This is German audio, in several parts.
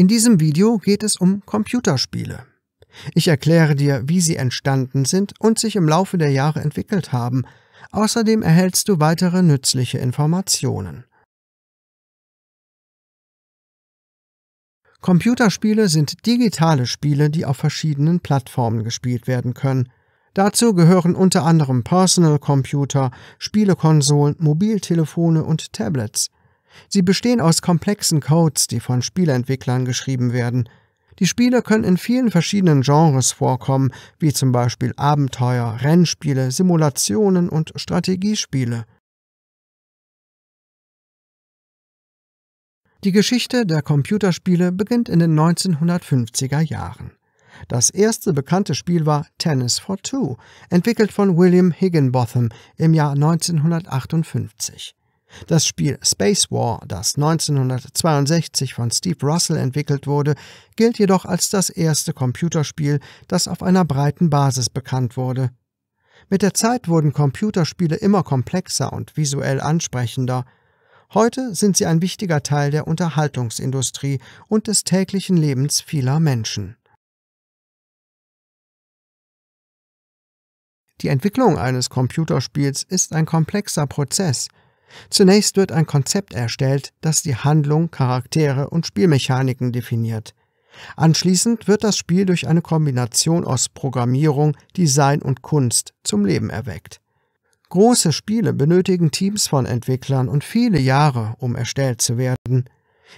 In diesem Video geht es um Computerspiele. Ich erkläre dir, wie sie entstanden sind und sich im Laufe der Jahre entwickelt haben. Außerdem erhältst du weitere nützliche Informationen. Computerspiele sind digitale Spiele, die auf verschiedenen Plattformen gespielt werden können. Dazu gehören unter anderem Personal Computer, Spielekonsolen, Mobiltelefone und Tablets. Sie bestehen aus komplexen Codes, die von Spieleentwicklern geschrieben werden. Die Spiele können in vielen verschiedenen Genres vorkommen, wie zum Beispiel Abenteuer, Rennspiele, Simulationen und Strategiespiele. Die Geschichte der Computerspiele beginnt in den 1950er Jahren. Das erste bekannte Spiel war Tennis for Two, entwickelt von William Higginbotham im Jahr 1958. Das Spiel Space War, das 1962 von Steve Russell entwickelt wurde, gilt jedoch als das erste Computerspiel, das auf einer breiten Basis bekannt wurde. Mit der Zeit wurden Computerspiele immer komplexer und visuell ansprechender. Heute sind sie ein wichtiger Teil der Unterhaltungsindustrie und des täglichen Lebens vieler Menschen. Die Entwicklung eines Computerspiels ist ein komplexer Prozess – Zunächst wird ein Konzept erstellt, das die Handlung, Charaktere und Spielmechaniken definiert. Anschließend wird das Spiel durch eine Kombination aus Programmierung, Design und Kunst zum Leben erweckt. Große Spiele benötigen Teams von Entwicklern und viele Jahre, um erstellt zu werden.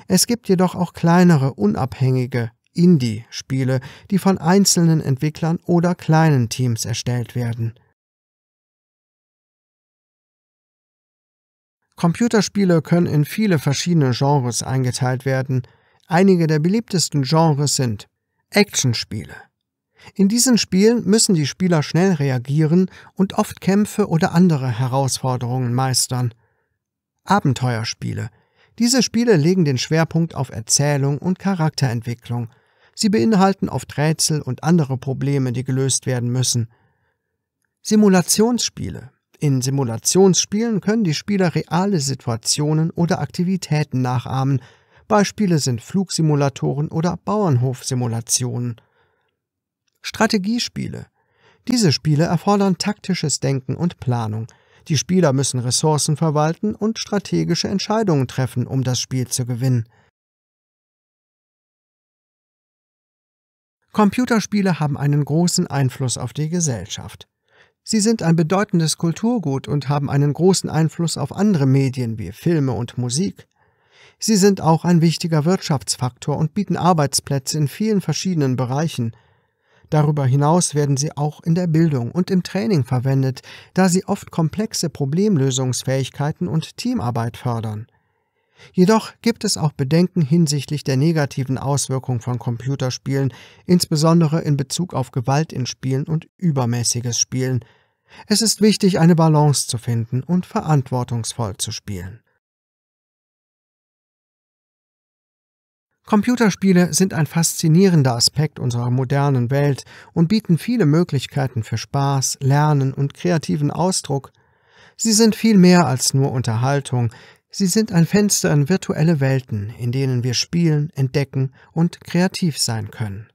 Es gibt jedoch auch kleinere, unabhängige Indie-Spiele, die von einzelnen Entwicklern oder kleinen Teams erstellt werden. Computerspiele können in viele verschiedene Genres eingeteilt werden. Einige der beliebtesten Genres sind Actionspiele. In diesen Spielen müssen die Spieler schnell reagieren und oft Kämpfe oder andere Herausforderungen meistern. Abenteuerspiele. Diese Spiele legen den Schwerpunkt auf Erzählung und Charakterentwicklung. Sie beinhalten oft Rätsel und andere Probleme, die gelöst werden müssen. Simulationsspiele. In Simulationsspielen können die Spieler reale Situationen oder Aktivitäten nachahmen. Beispiele sind Flugsimulatoren oder Bauernhofsimulationen. Strategiespiele. Diese Spiele erfordern taktisches Denken und Planung. Die Spieler müssen Ressourcen verwalten und strategische Entscheidungen treffen, um das Spiel zu gewinnen. Computerspiele haben einen großen Einfluss auf die Gesellschaft. Sie sind ein bedeutendes Kulturgut und haben einen großen Einfluss auf andere Medien wie Filme und Musik. Sie sind auch ein wichtiger Wirtschaftsfaktor und bieten Arbeitsplätze in vielen verschiedenen Bereichen. Darüber hinaus werden sie auch in der Bildung und im Training verwendet, da sie oft komplexe Problemlösungsfähigkeiten und Teamarbeit fördern. Jedoch gibt es auch Bedenken hinsichtlich der negativen Auswirkungen von Computerspielen, insbesondere in Bezug auf Gewalt in Spielen und übermäßiges Spielen. Es ist wichtig, eine Balance zu finden und verantwortungsvoll zu spielen. Computerspiele sind ein faszinierender Aspekt unserer modernen Welt und bieten viele Möglichkeiten für Spaß, Lernen und kreativen Ausdruck. Sie sind viel mehr als nur Unterhaltung, Sie sind ein Fenster in virtuelle Welten, in denen wir spielen, entdecken und kreativ sein können.